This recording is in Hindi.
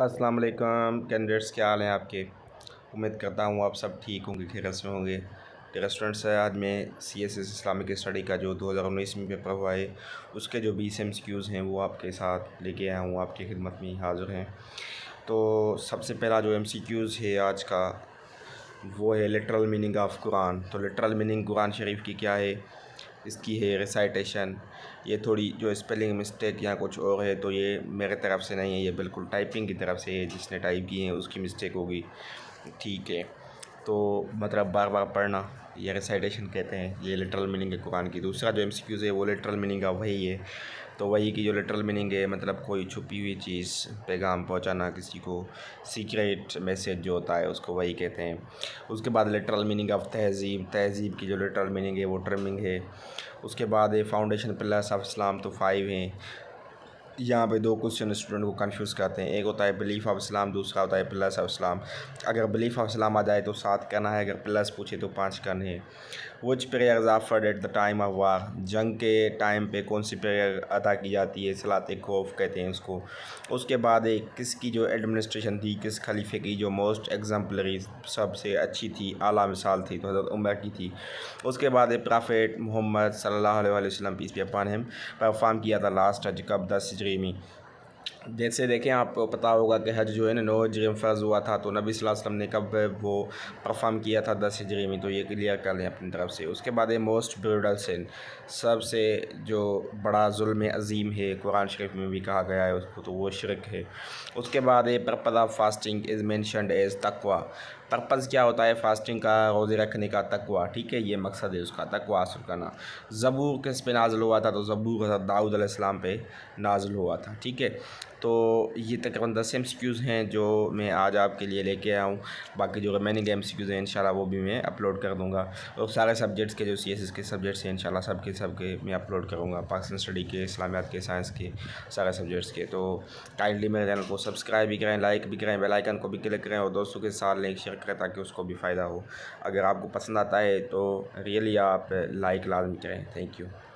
अस्सलाम वालेकुम कैंडिडेट्स क्या हाल हैं आपके उम्मीद करता हूँ आप सब ठीक होंगे खैर से होंगे स्टूडेंट्स है आज मैं C S S Islamic study का जो दो हज़ार उन्नीस में पेपर हुआ है उसके जो बीस एम क्यूज़ हैं वो आपके साथ लेके आया हूँ आपकी खिदमत में हाज़िर हैं तो सबसे पहला जो एम सी क्यूज़ है आज का वो है लिटरल मीनिंग ऑफ कुरान तो लिटरल मीनिंग कुरान शरीफ की क्या है इसकी है रिसाइटेशन ये थोड़ी जो स्पेलिंग मिस्टेक या कुछ और है तो ये मेरे तरफ से नहीं है ये बिल्कुल टाइपिंग की तरफ से है जिसने टाइप की है उसकी मिस्टेक होगी ठीक है तो मतलब बार बार पढ़ना ये रिसाइटेशन कहते हैं ये लिटरल मीनिंग है कुरान की दूसरा जो एम है वो लिटरल मीनिंग का वही है तो वही की जो लिटरल मीनिंग है मतलब कोई छुपी हुई चीज़ पैगाम पहुंचाना किसी को सीक्रेट मैसेज जो होता है उसको वही कहते हैं उसके बाद लिटरल मीनिंग ऑफ तहजीब तहजीब की जो लिटरल मीनिंग है वो ट्रमिंग है उसके बाद फाउंडेशन पिलर्स ऑफ इस्लाम तो फाइव हैं यहाँ पे दो क्वेश्चन स्टूडेंट को कंफ्यूज करते हैं एक होता है बिलीफ ऑफ इस्लाम दूसरा होता है प्लस ऑफ इस्लाम अगर बिलीफ ऑफ इस्लाम आ जाए तो सात करना है अगर प्लस पूछे तो पाँच करने हैं which prayer offered at the time of war जंग के टाइम पे कौन सी प्रेयर अदा की जाती है सलात खौफ कहते हैं उसको उसके बाद एक किसकी जो एडमिनिस्ट्रेशन थी किस खलीफे की जो मोस्ट एग्जाम्पलरी सबसे अच्छी थी अली मिसाल थी तो हज़रत उमर की थी उसके बाद प्राफेट मोहम्मद सल्ला वसलम पीस पे अपान परफॉर्म किया था लास्ट हज कब दस हिजरी जैसे देखें आपको पता होगा कि हज जो है ना नौ हिजरी फ़र्ज़ हुआ था तो नबी वसल्लम ने कब वो परफॉर्म किया था दस हिजरी में तो ये क्लियर कर लें अपनी तरफ से उसके बाद है मोस्ट ब्रूडल सिन सबसे जो बड़ा जुल्म अजीम है कुरान शरीफ में भी कहा गया है उसको तो वो शर्क है उसके बाद है परपदा फास्टिंग इज़ मैंशनड एज़ तकवा पर्पज़ क्या होता है फास्टिंग का रोज़े रखने का तकवा ठीक है ये मकसद है उसका तकवा हासिल करना ज़बूर किस पे नाजल हुआ था तो ज़बूर का दाऊद आसमाम पे नाजल हुआ था ठीक है तो ये तकरीबन दस एम हैं जो मैं आज आपके लिए लेके आया हूँ बाकी जो रिमेनिंग एम सी क्यूज़ हैं इंशाल्लाह वो भी मैं अपलोड कर दूँगा और सारे सब्जेक्ट्स के जो सी एस एस के सब्जेक्ट्स हैं इंशाल्लाह सब के सब के मैं अपलोड करूँगा पाकिस्तान स्टडी के इस्लामियात के साइंस के सारे सब्जेक्ट्स के तो काइंडली मेरे चैनल को सब्सक्राइब भी करें लाइक भी करें बेलाइकन को भी क्लिक करें और दोस्तों के साथ लिंक शेयर करें ताकि उसको भी फ़ायदा हो अगर आपको पसंद आता है तो रियली आप लाइक लाजमी करें थैंक यू